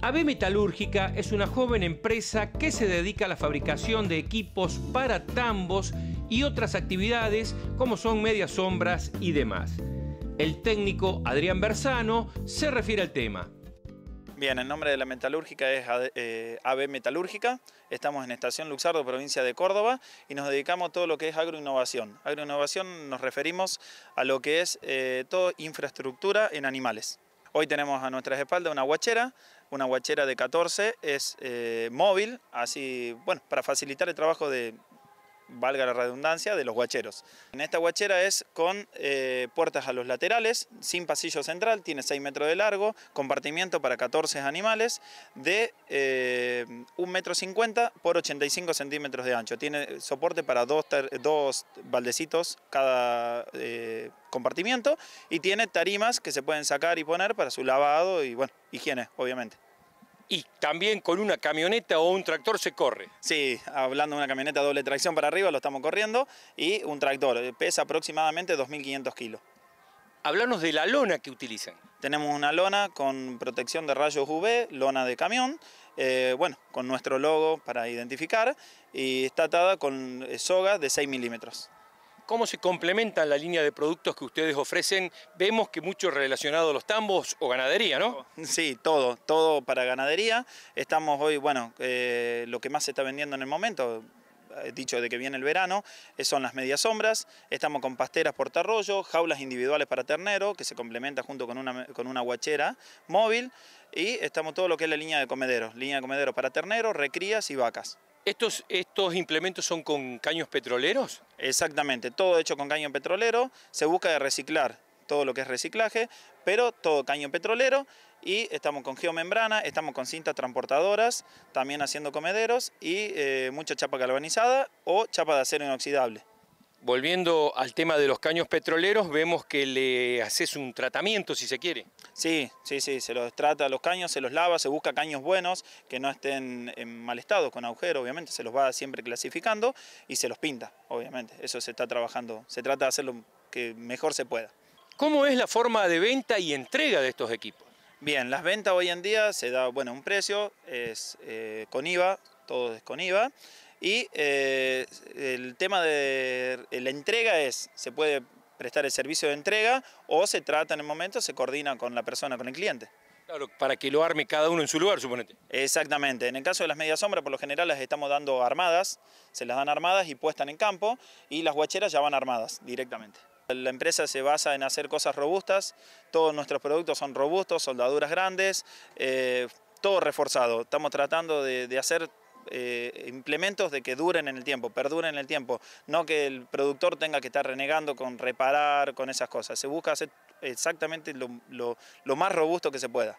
AB Metalúrgica es una joven empresa que se dedica a la fabricación de equipos para tambos y otras actividades como son medias sombras y demás. El técnico Adrián Bersano se refiere al tema. Bien, el nombre de la metalúrgica es AB eh, Metalúrgica. Estamos en Estación Luxardo, provincia de Córdoba, y nos dedicamos a todo lo que es agroinnovación. Agroinnovación nos referimos a lo que es eh, toda infraestructura en animales. Hoy tenemos a nuestras espaldas una guachera, una guachera de 14, es eh, móvil, así, bueno, para facilitar el trabajo de, valga la redundancia, de los guacheros. En esta guachera es con eh, puertas a los laterales, sin pasillo central, tiene 6 metros de largo, compartimiento para 14 animales, de eh, 1,50 metro por 85 centímetros de ancho. Tiene soporte para dos, baldecitos cada eh, compartimiento y tiene tarimas que se pueden sacar y poner para su lavado y, bueno, higiene, obviamente y también con una camioneta o un tractor se corre. Sí, hablando de una camioneta doble tracción para arriba, lo estamos corriendo, y un tractor, eh, pesa aproximadamente 2.500 kilos. Hablarnos de la lona que utilizan. Tenemos una lona con protección de rayos UV, lona de camión, eh, bueno, con nuestro logo para identificar, y está atada con eh, soga de 6 milímetros cómo se complementan la línea de productos que ustedes ofrecen. Vemos que mucho relacionado a los tambos o ganadería, ¿no? Sí, todo, todo para ganadería. Estamos hoy, bueno, eh, lo que más se está vendiendo en el momento, eh, dicho de que viene el verano, eh, son las medias sombras, estamos con pasteras portarrollo, jaulas individuales para ternero, que se complementa junto con una, con una guachera móvil, y estamos todo lo que es la línea de comederos, línea de comederos para ternero, recrías y vacas. ¿Estos, ¿Estos implementos son con caños petroleros? Exactamente, todo hecho con caño petrolero. Se busca reciclar todo lo que es reciclaje, pero todo caño petrolero y estamos con geomembrana, estamos con cintas transportadoras, también haciendo comederos y eh, mucha chapa galvanizada o chapa de acero inoxidable. Volviendo al tema de los caños petroleros, vemos que le haces un tratamiento, si se quiere. Sí, sí, sí, se los trata los caños, se los lava, se busca caños buenos que no estén en mal estado, con agujero, obviamente, se los va siempre clasificando y se los pinta, obviamente. Eso se está trabajando, se trata de lo que mejor se pueda. ¿Cómo es la forma de venta y entrega de estos equipos? Bien, las ventas hoy en día se da, bueno, un precio, es eh, con IVA, todo es con IVA. Y eh, el tema de eh, la entrega es, se puede prestar el servicio de entrega o se trata en el momento, se coordina con la persona, con el cliente. Claro, para que lo arme cada uno en su lugar, suponete. Exactamente. En el caso de las medias sombras, por lo general las estamos dando armadas, se las dan armadas y puestas en campo, y las guacheras ya van armadas directamente. La empresa se basa en hacer cosas robustas, todos nuestros productos son robustos, soldaduras grandes, eh, todo reforzado. Estamos tratando de hacer eh, implementos de que duren en el tiempo, perduren en el tiempo, no que el productor tenga que estar renegando con reparar, con esas cosas. Se busca hacer exactamente lo más robusto que se pueda.